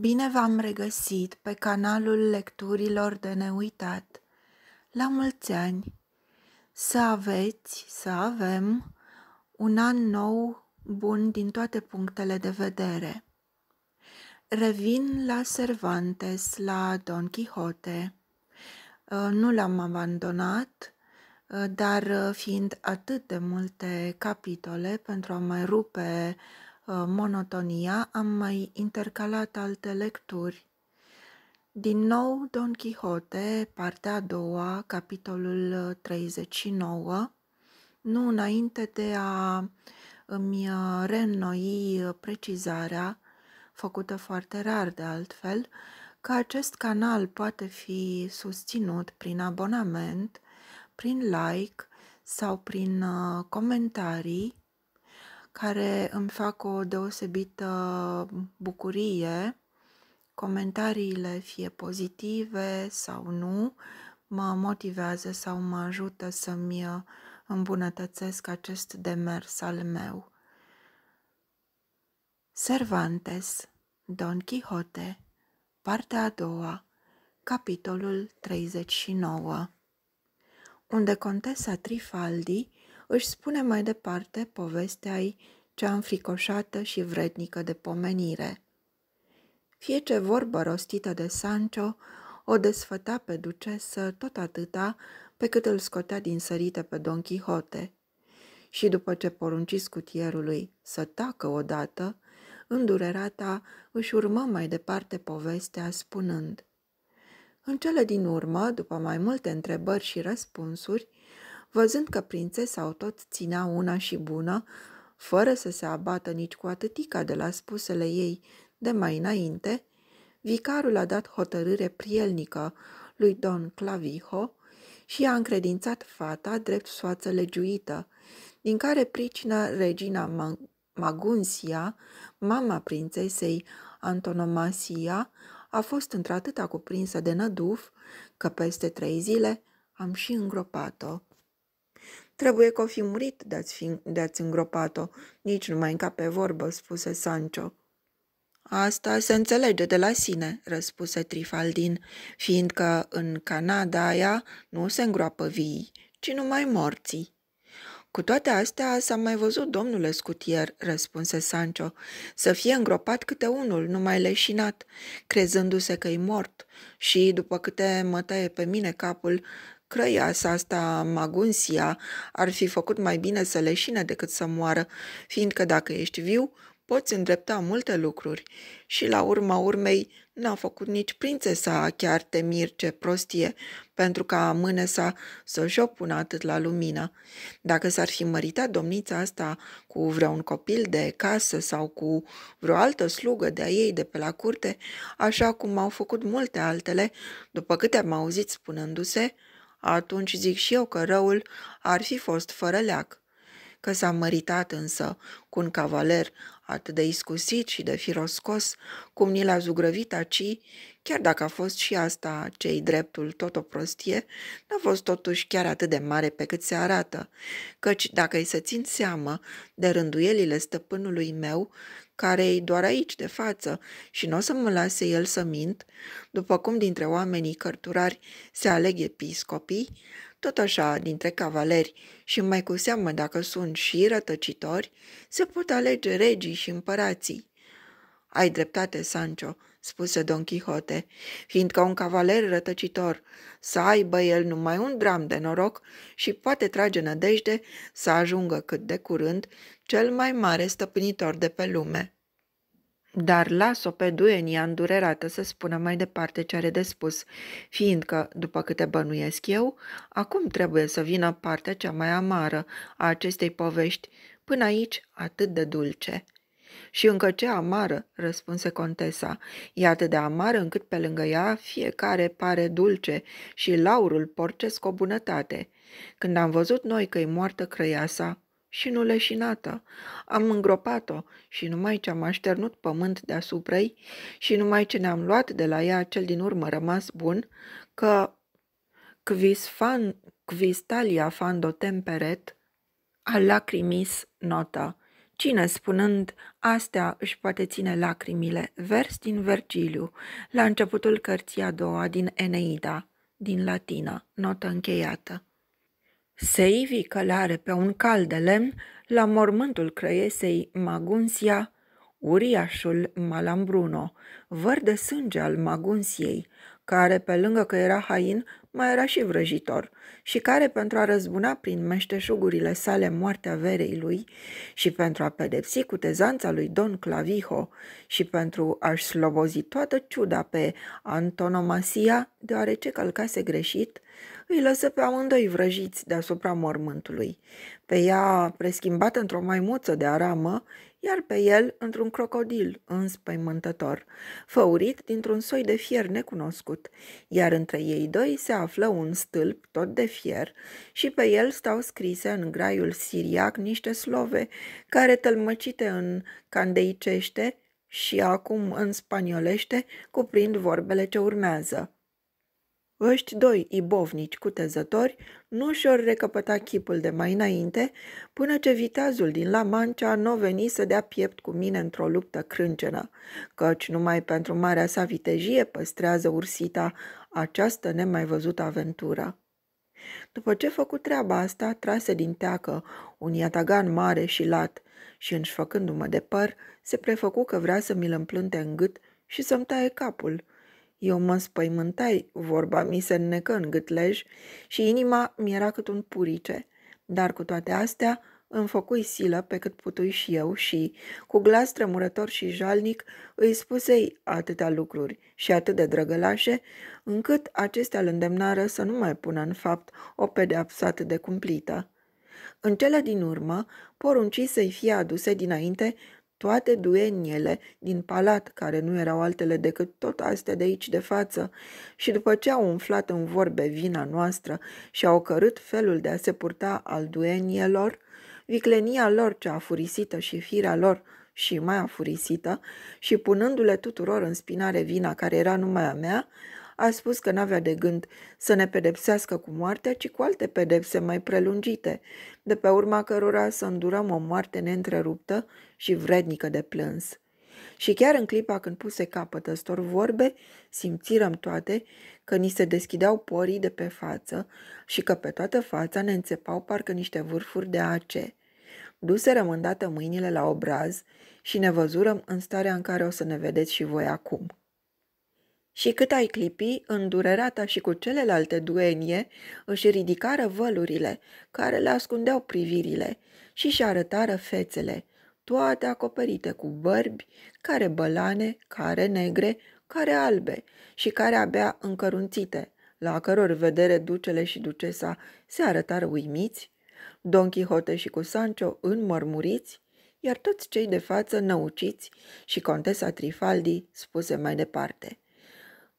Bine v-am regăsit pe canalul lecturilor de neuitat. La mulți ani! Să aveți, să avem un an nou bun din toate punctele de vedere. Revin la Cervantes, la Don Quixote. Uh, nu l-am abandonat, uh, dar uh, fiind atât de multe capitole pentru a mai rupe Uh, monotonia, am mai intercalat alte lecturi. Din nou Don Quixote, partea a doua, capitolul 39, uh, nu înainte de a îmi uh, reînnoi precizarea, făcută foarte rar de altfel, că acest canal poate fi susținut prin abonament, prin like sau prin comentarii care îmi fac o deosebită bucurie. Comentariile, fie pozitive sau nu, mă motivează sau mă ajută să-mi îmbunătățesc acest demers al meu. Cervantes, Don Quixote, partea a doua, capitolul 39 unde contesa Trifaldi își spune mai departe povestea ei cea înfricoșată și vrednică de pomenire. Fie ce vorbă rostită de Sancho o desfăta pe ducesă tot atâta pe cât îl scotea din sărite pe Don Quixote. Și după ce porunci scutierului să tacă odată, îndurerata își urmă mai departe povestea spunând – în cele din urmă, după mai multe întrebări și răspunsuri, văzând că prințesa o tot ținea una și bună, fără să se abată nici cu atâtica de la spusele ei de mai înainte, vicarul a dat hotărâre prielnică lui Don Clavijo și a încredințat fata drept soață legiuită, din care pricina regina Magunsia, mama prințesei Antonomasia, a fost într-atâta cuprinsă de năduf că peste trei zile am și îngropat-o. Trebuie că o fi murit de-ați, fi, de îngropat-o. Nici nu mai încape vorbă, spuse Sancho. Asta se înțelege de la sine, răspuse Trifaldin, fiindcă în Canada aia nu se îngroapă vii, ci numai morții. Cu toate astea s-a mai văzut domnule scutier, răspunse Sancho, să fie îngropat câte unul, numai leșinat, crezându-se că e mort și, după câte mătaie pe mine capul, Crăiasa asta, magunsia, ar fi făcut mai bine să leșine decât să moară, fiindcă dacă ești viu, poți îndrepta multe lucruri. Și la urma urmei n-a făcut nici prințesa chiar temir ce prostie, pentru ca sa să și-o pună atât la lumină. Dacă s-ar fi măritat domnița asta cu vreun copil de casă sau cu vreo altă slugă de-a ei de pe la curte, așa cum au făcut multe altele, după câte am auzit spunându-se, atunci zic și eu că răul ar fi fost fără leac. Că s-a măritat însă cu un cavaler atât de iscusit și de firoscos cum ni l-a zugrăvit aci, chiar dacă a fost și asta cei dreptul tot o prostie, n-a fost totuși chiar atât de mare pe cât se arată, căci dacă îi să țin seamă de rânduielile stăpânului meu, care e doar aici, de față, și nu o să mă lase el să mint, după cum dintre oamenii cărturari se aleg episcopii, tot așa dintre cavaleri și mai cu seamă dacă sunt și rătăcitori, se pot alege regii și împărații. Ai dreptate, Sancho, spuse Don Quixote, fiindcă un cavaler rătăcitor să aibă el numai un dram de noroc și poate trage nădejde să ajungă cât de curând cel mai mare stăpânitor de pe lume. Dar las-o pe duenia îndurerată să spună mai departe ce are de spus, fiindcă, după câte bănuiesc eu, acum trebuie să vină partea cea mai amară a acestei povești, până aici atât de dulce. Și încă ce amară, răspunse contesa, atât de amară încât pe lângă ea fiecare pare dulce și laurul porcesc o bunătate. Când am văzut noi că i moartă crăiasa, și nu leșinată. Am îngropat-o și numai ce am așternut pământ deasupra ei și numai ce ne-am luat de la ea cel din urmă rămas bun, că quisfan, quistalia fando temperet, a lacrimis nota. Cine spunând astea își poate ține lacrimile? Vers din Vergiliu, la începutul cărții a doua din Eneida, din latină, notă încheiată. Se ivi călare pe un cal de lemn la mormântul crăiesei Magunsia, uriașul Malambruno, văr de sânge al Magunsiei, care, pe lângă că era hain, mai era și vrăjitor, și care, pentru a răzbuna prin meșteșugurile sale moartea verei lui și pentru a pedepsi cu tezanța lui Don Clavijo și pentru a-și slobozi toată ciuda pe antonomasia, deoarece călcase greșit, îi lăsă pe amândoi vrăjiți deasupra mormântului, pe ea preschimbată într-o maimuță de aramă, iar pe el într-un crocodil înspăimântător, făurit dintr-un soi de fier necunoscut, iar între ei doi se află un stâlp tot de fier și pe el stau scrise în graiul siriac niște slove care, tălmăcite în candeicește și acum în spaniolește, cuprind vorbele ce urmează. Ăști doi ibovnici cutezători nu și-or recăpăta chipul de mai înainte, până ce viteazul din la Mancea nu veni să dea piept cu mine într-o luptă crâncenă, căci numai pentru marea sa vitejie păstrează ursita această nemai văzută aventură. După ce făcut treaba asta, trase din teacă un iatagan mare și lat și, înșfăcându-mă de păr, se prefăcu că vrea să mi-l împlânte în gât și să-mi taie capul – eu mă spăimântai, vorba mi se înnecă în gâtlej și inima mi era cât un purice, dar cu toate astea îmi făcui silă pe cât putui și eu și, cu glas tremurător și jalnic, îi spusei atâtea lucruri și atât de drăgălașe, încât acestea îl îndemnară să nu mai pună în fapt o pedeapsă atât de cumplită. În cele din urmă, porunci să-i fie aduse dinainte toate dueniele din palat, care nu erau altele decât tot astea de aici de față, și după ce au umflat în vorbe vina noastră și au cărât felul de a se purta al duenielor, viclenia lor cea furisită și firea lor și mai afurisită, și punându-le tuturor în spinare vina care era numai a mea, a spus că n-avea de gând să ne pedepsească cu moartea, ci cu alte pedepse mai prelungite, de pe urma cărora să îndurăm o moarte neîntreruptă și vrednică de plâns. Și chiar în clipa când puse capăt astor vorbe, simțirăm toate că ni se deschideau porii de pe față și că pe toată fața ne înțepau parcă niște vârfuri de ace. Duse îndată mâinile la obraz și ne văzurăm în starea în care o să ne vedeți și voi acum. Și cât ai clipi, îndurerata și cu celelalte duenie, își ridicară vălurile, care le ascundeau privirile, și și arătară fețele, toate acoperite cu bărbi, care bălane, care negre, care albe și care abia încărunțite, la căror vedere ducele și ducesa se arătară uimiți, Don Quixote și cu Sancho înmărmuriți, iar toți cei de față năuciți și contesa Trifaldi spuse mai departe –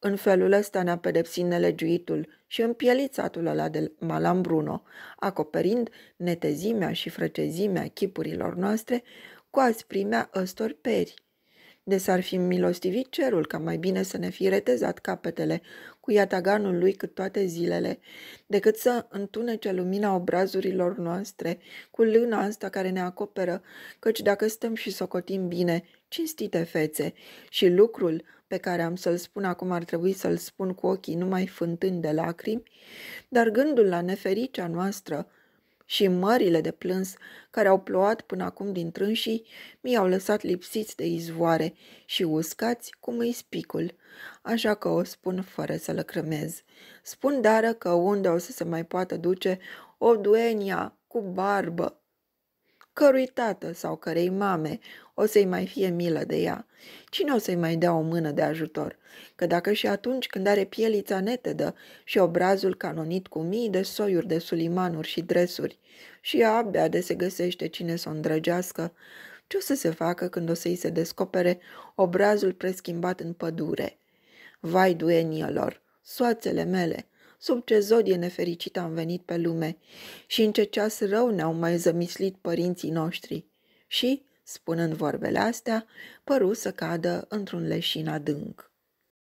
în felul ăsta ne-a pedepsit nelegiuitul și în satul ăla de Malambruno, acoperind netezimea și frăcezimea chipurilor noastre cu asprimea ăstor peri. De s-ar fi milostivit cerul, ca mai bine să ne fi retezat capetele cu iataganul lui cât toate zilele, decât să întunece lumina obrazurilor noastre cu lâna asta care ne acoperă, căci dacă stăm și socotim bine, cinstite fețe, și lucrul pe care am să-l spun acum ar trebui să-l spun cu ochii numai fântând de lacrimi, dar gândul la nefericea noastră și mările de plâns care au plouat până acum din trânsii mi-au lăsat lipsiți de izvoare și uscați cum îi spicul, așa că o spun fără să lăcrămez. Spun dară că unde o să se mai poată duce o duenia cu barbă cărui tată sau cărei mame o să-i mai fie milă de ea. Cine o să-i mai dea o mână de ajutor? Că dacă și atunci când are pielița netedă și obrazul canonit cu mii de soiuri de sulimanuri și dresuri și ea abia de se găsește cine să o îndrăgească, ce o să se facă când o să-i se descopere obrazul preschimbat în pădure? Vai duenielor, soațele mele, sub ce zodie nefericită am venit pe lume și în ce ceas rău ne-au mai zămislit părinții noștri. Și, spunând vorbele astea, păru să cadă într-un leșin adânc.